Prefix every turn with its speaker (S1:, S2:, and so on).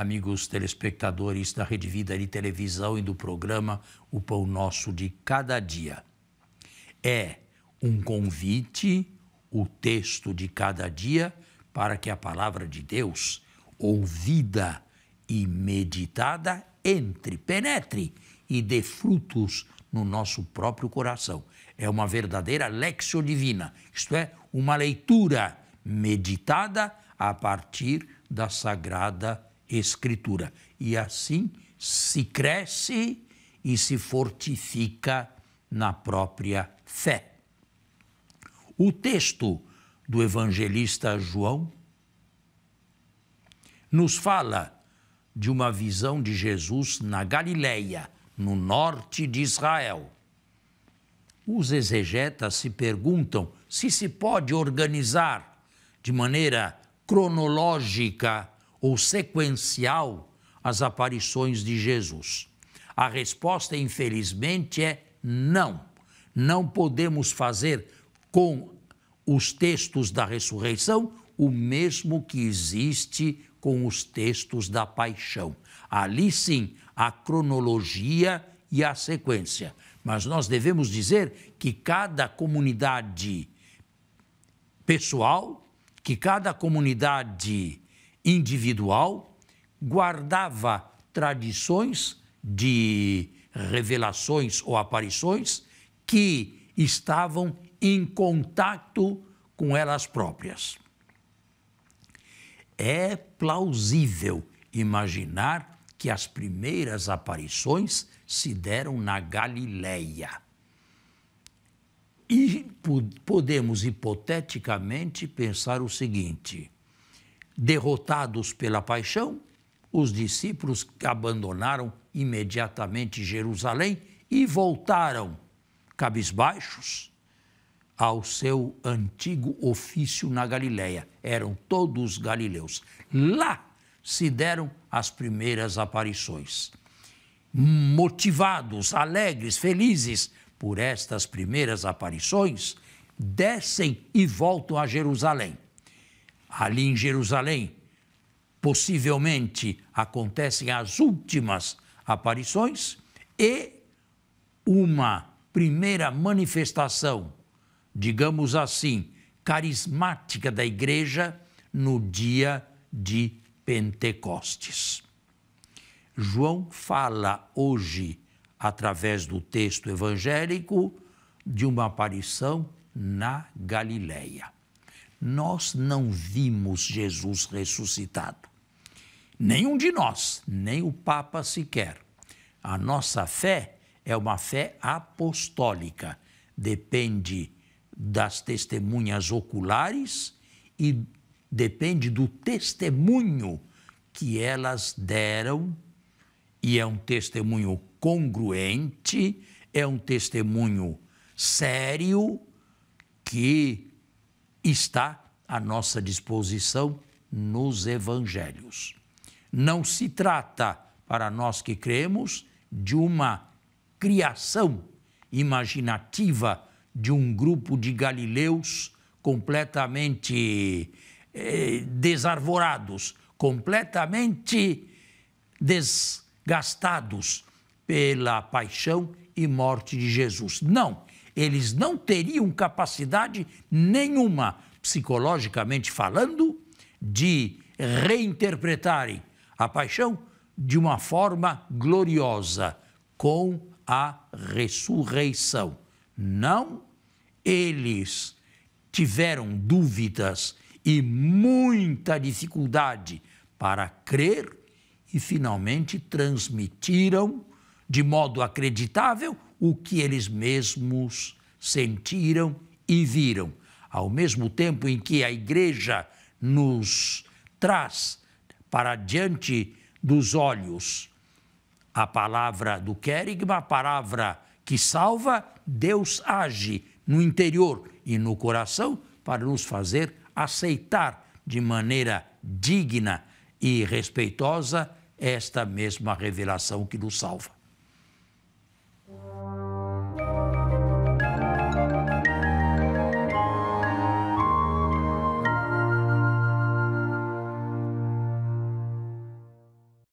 S1: amigos telespectadores da Rede Vida de Televisão e do programa O Pão Nosso de Cada Dia. É um convite, o texto de cada dia, para que a palavra de Deus, ouvida e meditada, entre, penetre e dê frutos no nosso próprio coração. É uma verdadeira lexio divina, isto é, uma leitura meditada a partir da sagrada Escritura. E assim se cresce e se fortifica na própria fé. O texto do evangelista João nos fala de uma visão de Jesus na Galileia, no norte de Israel. Os exegetas se perguntam se se pode organizar de maneira cronológica ou sequencial as aparições de Jesus? A resposta, infelizmente, é não. Não podemos fazer com os textos da ressurreição o mesmo que existe com os textos da paixão. Ali sim, a cronologia e a sequência. Mas nós devemos dizer que cada comunidade pessoal, que cada comunidade individual, guardava tradições de revelações ou aparições que estavam em contato com elas próprias. É plausível imaginar que as primeiras aparições se deram na Galileia. E podemos hipoteticamente pensar o seguinte: Derrotados pela paixão, os discípulos abandonaram imediatamente Jerusalém e voltaram, cabisbaixos, ao seu antigo ofício na Galiléia. Eram todos galileus. Lá se deram as primeiras aparições. Motivados, alegres, felizes por estas primeiras aparições, descem e voltam a Jerusalém ali em Jerusalém, possivelmente acontecem as últimas aparições e uma primeira manifestação, digamos assim, carismática da igreja no dia de Pentecostes. João fala hoje, através do texto evangélico, de uma aparição na Galileia. Nós não vimos Jesus ressuscitado. Nenhum de nós, nem o Papa sequer. A nossa fé é uma fé apostólica, depende das testemunhas oculares e depende do testemunho que elas deram, e é um testemunho congruente, é um testemunho sério que está à nossa disposição nos evangelhos. Não se trata, para nós que cremos, de uma criação imaginativa de um grupo de galileus completamente eh, desarvorados, completamente desgastados pela paixão e morte de Jesus. Não eles não teriam capacidade nenhuma, psicologicamente falando, de reinterpretarem a paixão de uma forma gloriosa, com a ressurreição. Não, eles tiveram dúvidas e muita dificuldade para crer e finalmente transmitiram de modo acreditável o que eles mesmos sentiram e viram. Ao mesmo tempo em que a igreja nos traz para diante dos olhos a palavra do querigma, é a palavra que salva, Deus age no interior e no coração para nos fazer aceitar de maneira digna e respeitosa esta mesma revelação que nos salva.